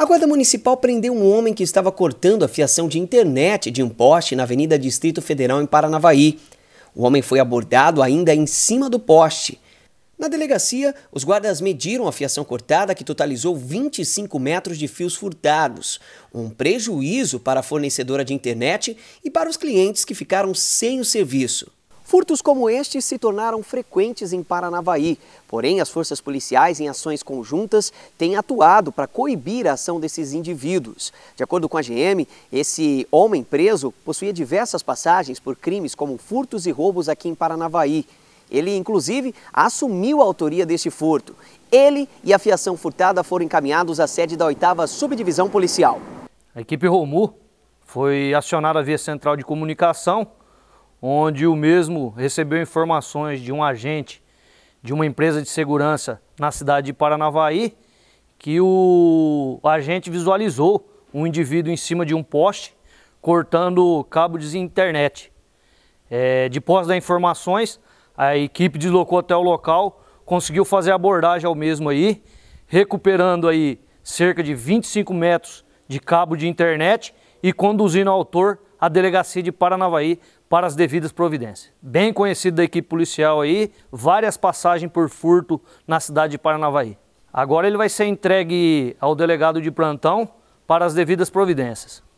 A Guarda Municipal prendeu um homem que estava cortando a fiação de internet de um poste na Avenida Distrito Federal, em Paranavaí. O homem foi abordado ainda em cima do poste. Na delegacia, os guardas mediram a fiação cortada, que totalizou 25 metros de fios furtados, um prejuízo para a fornecedora de internet e para os clientes que ficaram sem o serviço. Furtos como este se tornaram frequentes em Paranavaí. Porém, as forças policiais, em ações conjuntas, têm atuado para coibir a ação desses indivíduos. De acordo com a GM, esse homem preso possuía diversas passagens por crimes como furtos e roubos aqui em Paranavaí. Ele, inclusive, assumiu a autoria deste furto. Ele e a fiação furtada foram encaminhados à sede da 8 Subdivisão Policial. A equipe Romu foi acionada via central de comunicação onde o mesmo recebeu informações de um agente de uma empresa de segurança na cidade de Paranavaí que o agente visualizou um indivíduo em cima de um poste cortando cabo de internet. É, depois das informações, a equipe deslocou até o local, conseguiu fazer abordagem ao mesmo aí, recuperando aí cerca de 25 metros de cabo de internet e conduzindo o autor à delegacia de Paranavaí para as devidas providências. Bem conhecido da equipe policial aí, várias passagens por furto na cidade de Paranavaí. Agora ele vai ser entregue ao delegado de plantão para as devidas providências.